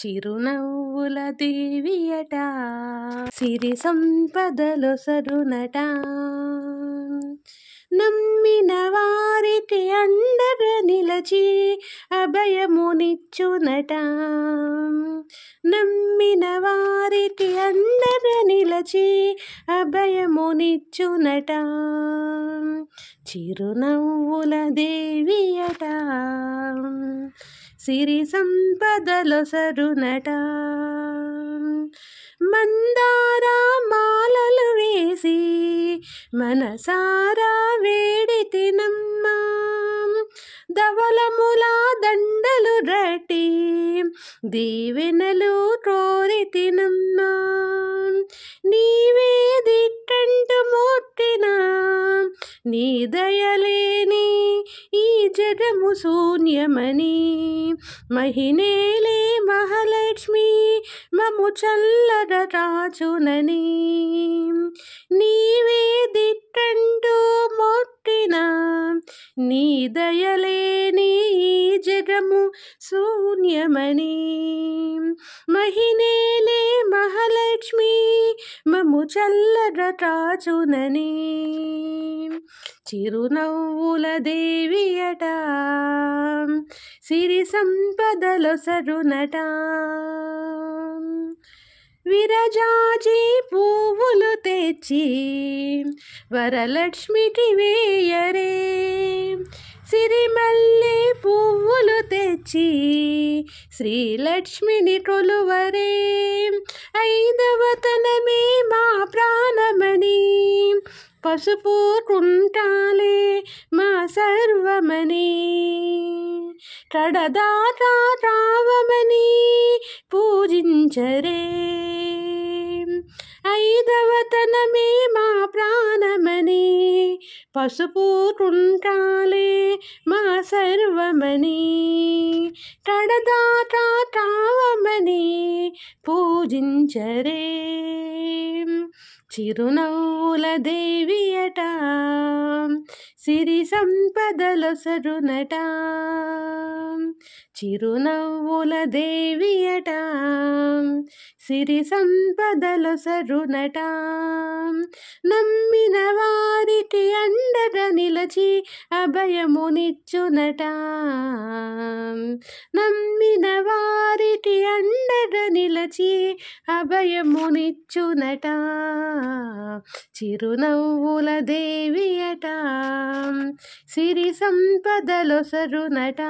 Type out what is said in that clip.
చిరునవ్వుల దేవియట సిరి సంపదలు సరునట నమ్మిన వారికి అండగ నిలచి అభయమునిచ్చునట నమ్మిన వారికి అండగ నిలచి అభయమునిచ్చునట చిరునవ్వుల దేవియట సిరి సంపదలొసరునట మందారా మాలలు వేసి మనసారా వేడి తినమ్మా దవలములా దండలు రటి దీవెనలు కోరి తినమ్మా నీవే దిట్టంటు మూర్తినా నీ దయలే జగము శూన్యమని మహినేలే మహాలక్ష్మి మము చల్లద రాచునని నీవే దిట్టంటూ మొట్టిన నీ దయలేని జగము శూన్యమని మహినేలే మహాలక్ష్మి మము చల్లర రాజునని చిరునవ్వుల అట సిరి సంపదలొసరునట విరజాజీ పువ్వులు తెచ్చి వరలక్ష్మికి వేయరే సిరిమల్లి పువ్వులు తెచ్చి శ్రీలక్ష్మిని కొలువరే ఐదవతనమే మా ప్రాణమని పసుపు కుంటాలే మా సర్వమని కడదాటా రావమని పూజించరే ఐదవతనమే మా ప్రాణమని పసుపు కుంటాలే మా సర్వమని కడదాటా పూజించరే చిరునవ్వుల అట సిరి సరునట చిరునవ్వుల అట సిరి సరునట నమ్మిన వారికి అండగా నిలచి అభయమునిచ్చునట నిలచి అభయమునిచ్చునట చిరునవ్వుల దేవి అట సిరి సంపదలొసరునట